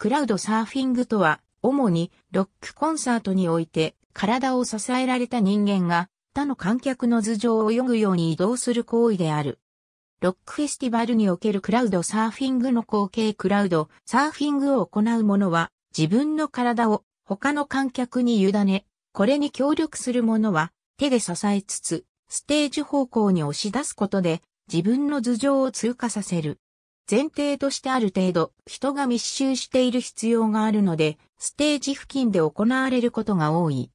クラウドサーフィングとは、主にロックコンサートにおいて体を支えられた人間が他の観客の頭上を泳ぐように移動する行為である。ロックフェスティバルにおけるクラウドサーフィングの後継クラウドサーフィングを行う者は自分の体を他の観客に委ね、これに協力する者は手で支えつつステージ方向に押し出すことで自分の頭上を通過させる。前提としてある程度人が密集している必要があるので、ステージ付近で行われることが多い。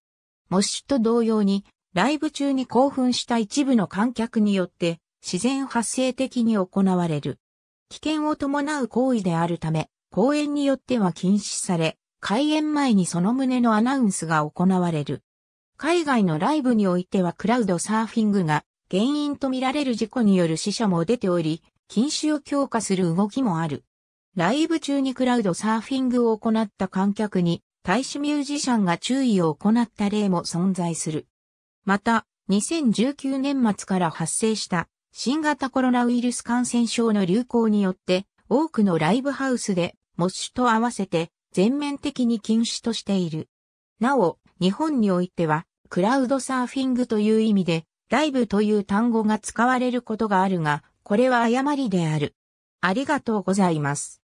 モッシュと同様に、ライブ中に興奮した一部の観客によって自然発生的に行われる。危険を伴う行為であるため、公演によっては禁止され、開演前にその旨のアナウンスが行われる。海外のライブにおいてはクラウドサーフィングが原因とみられる事故による死者も出ており、禁止を強化する動きもある。ライブ中にクラウドサーフィングを行った観客に、大使ミュージシャンが注意を行った例も存在する。また、2019年末から発生した新型コロナウイルス感染症の流行によって、多くのライブハウスで、モッシュと合わせて全面的に禁止としている。なお、日本においては、クラウドサーフィングという意味で、ライブという単語が使われることがあるが、これは誤りである。ありがとうございます。